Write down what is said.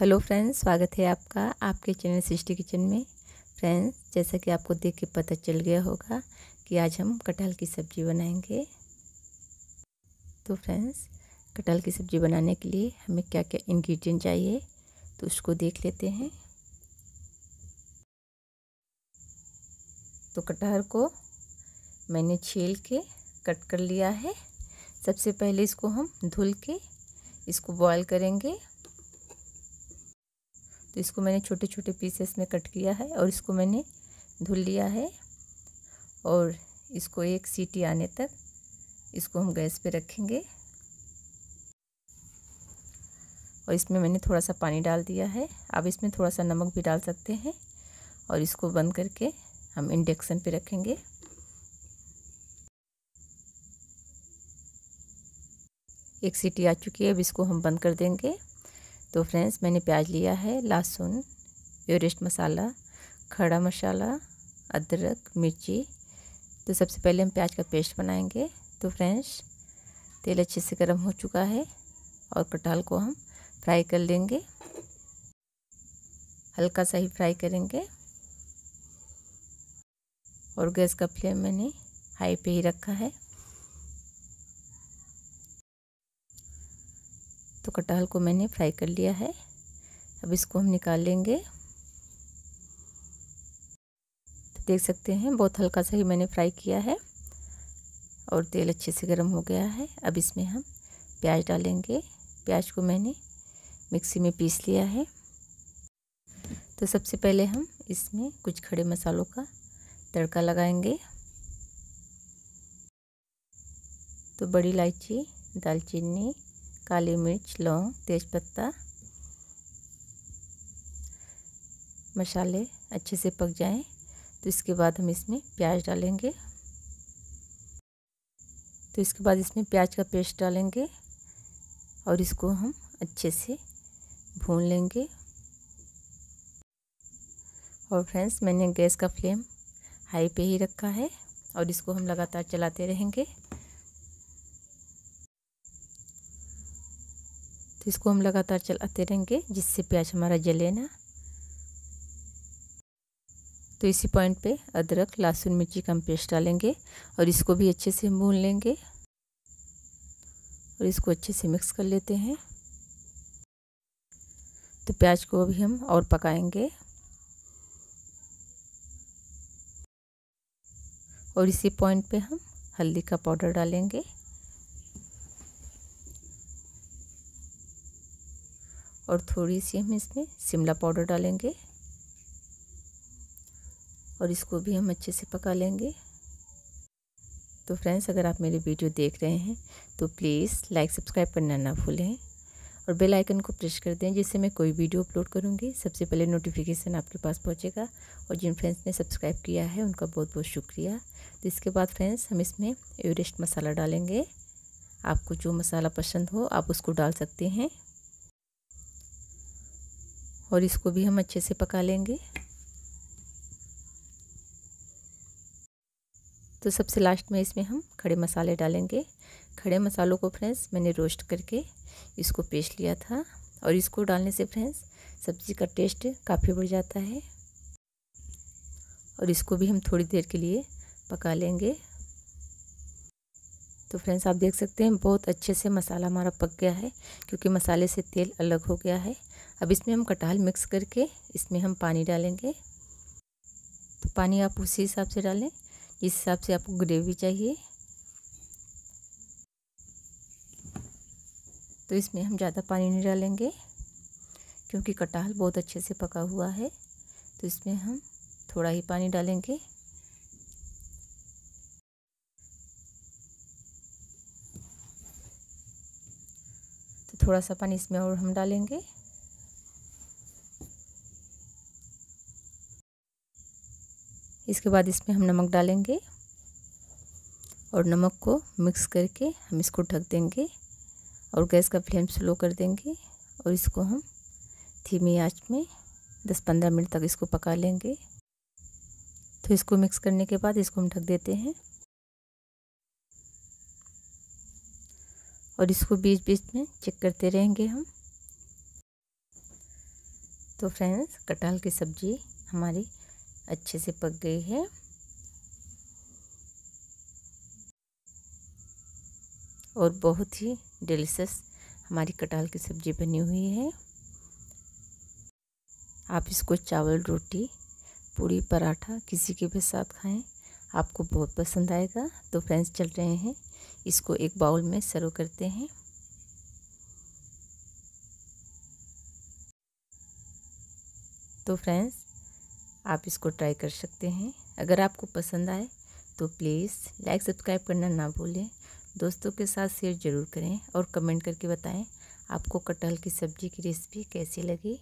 hello friends स्वागत है आपका आपके चैनल सिस्टी किचन में फ्रेंड्स जैसा कि आपको देख के पता चल गया होगा कि आज हम कटहल की सब्ज़ी बनाएंगे तो फ्रेंड्स कटहल की सब्ज़ी बनाने के लिए हमें क्या क्या इंग्रेडिएंट चाहिए तो उसको देख लेते हैं तो कटहल को मैंने छील के कट कर लिया है सबसे पहले इसको हम धुल के इसको बॉयल करेंगे तो इसको मैंने छोटे छोटे पीसेस में कट किया है और इसको मैंने धुल लिया है और इसको एक सीटी आने तक इसको हम गैस पे रखेंगे और इसमें मैंने थोड़ा सा पानी डाल दिया है आप इसमें थोड़ा सा नमक भी डाल सकते हैं और इसको बंद करके हम इंडक्शन पे रखेंगे एक सीटी आ चुकी है अब इसको हम बंद कर देंगे तो फ्रेंड्स मैंने प्याज लिया है लहसुन एवरेस्ट मसाला खड़ा मसाला अदरक मिर्ची तो सबसे पहले हम प्याज का पेस्ट बनाएंगे तो फ्रेंड्स तेल अच्छे से गर्म हो चुका है और कटहल को हम फ्राई कर लेंगे हल्का सा ही फ्राई करेंगे और गैस का फ्लेम मैंने हाई पे ही रखा है तो कटहल को मैंने फ्राई कर लिया है अब इसको हम निकाल लेंगे तो देख सकते हैं बहुत हल्का सा ही मैंने फ्राई किया है और तेल अच्छे से गर्म हो गया है अब इसमें हम प्याज डालेंगे प्याज को मैंने मिक्सी में पीस लिया है तो सबसे पहले हम इसमें कुछ खड़े मसालों का तड़का लगाएंगे तो बड़ी इलायची दालचीनी काली मिर्च लौंग तेज़पत्ता मसाले अच्छे से पक जाएं तो इसके बाद हम इसमें प्याज डालेंगे तो इसके बाद इसमें प्याज का पेस्ट डालेंगे और इसको हम अच्छे से भून लेंगे और फ्रेंड्स मैंने गैस का फ्लेम हाई पे ही रखा है और इसको हम लगातार चलाते रहेंगे तो इसको हम लगातार चलाते रहेंगे जिससे प्याज हमारा जले ना तो इसी पॉइंट पे अदरक लहसुन मिर्ची का हम पेस्ट डालेंगे और इसको भी अच्छे से भून लेंगे और इसको अच्छे से मिक्स कर लेते हैं तो प्याज को अभी हम और पकाएंगे और इसी पॉइंट पे हम हल्दी का पाउडर डालेंगे और थोड़ी सी हम इसमें शिमला पाउडर डालेंगे और इसको भी हम अच्छे से पका लेंगे तो फ्रेंड्स अगर आप मेरी वीडियो देख रहे हैं तो प्लीज़ लाइक सब्सक्राइब करना ना भूलें और बेल आइकन को प्रेस कर दें जिससे मैं कोई वीडियो अपलोड करूँगी सबसे पहले नोटिफिकेशन आपके पास पहुँचेगा और जिन फ्रेंड्स ने सब्सक्राइब किया है उनका बहुत बहुत शुक्रिया तो इसके बाद फ्रेंड्स हम इसमें एवरेस्ट मसाला डालेंगे आपको जो मसाला पसंद हो आप उसको डाल सकते हैं और इसको भी हम अच्छे से पका लेंगे तो सबसे लास्ट में इसमें हम खड़े मसाले डालेंगे खड़े मसालों को फ्रेंड्स मैंने रोस्ट करके इसको पेश लिया था और इसको डालने से फ्रेंड्स सब्ज़ी का टेस्ट काफ़ी बढ़ जाता है और इसको भी हम थोड़ी देर के लिए पका लेंगे तो फ्रेंड्स आप देख सकते हैं बहुत अच्छे से मसाला हमारा पक गया है क्योंकि मसाले से तेल अलग हो गया है अब इसमें हम कटहल मिक्स करके इसमें हम पानी डालेंगे तो पानी आप उसी हिसाब से डालें जिस हिसाब से आपको ग्रेवी चाहिए तो इसमें हम ज़्यादा पानी नहीं डालेंगे क्योंकि कटहल बहुत अच्छे से पका हुआ है तो इसमें हम थोड़ा ही पानी डालेंगे तो थोड़ा सा पानी इसमें और हम डालेंगे इसके बाद इसमें हम नमक डालेंगे और नमक को मिक्स करके हम इसको ढक देंगे और गैस का फ्लेम स्लो कर देंगे और इसको हम धीमी आंच में 10-15 मिनट तक इसको पका लेंगे तो इसको मिक्स करने के बाद इसको हम ढक देते हैं और इसको बीच बीच में चेक करते रहेंगे हम तो फ्रेंड्स कटहल की सब्ज़ी हमारी अच्छे से पक गई है और बहुत ही डिलीशियस हमारी कटहल की सब्ज़ी बनी हुई है आप इसको चावल रोटी पूड़ी पराठा किसी के भी साथ खाएं आपको बहुत पसंद आएगा तो फ्रेंड्स चल रहे हैं इसको एक बाउल में सर्व करते हैं तो फ्रेंड्स आप इसको ट्राई कर सकते हैं अगर आपको पसंद आए तो प्लीज़ लाइक सब्सक्राइब करना ना भूलें दोस्तों के साथ शेयर ज़रूर करें और कमेंट करके बताएं आपको कटहल की सब्ज़ी की रेसिपी कैसी लगी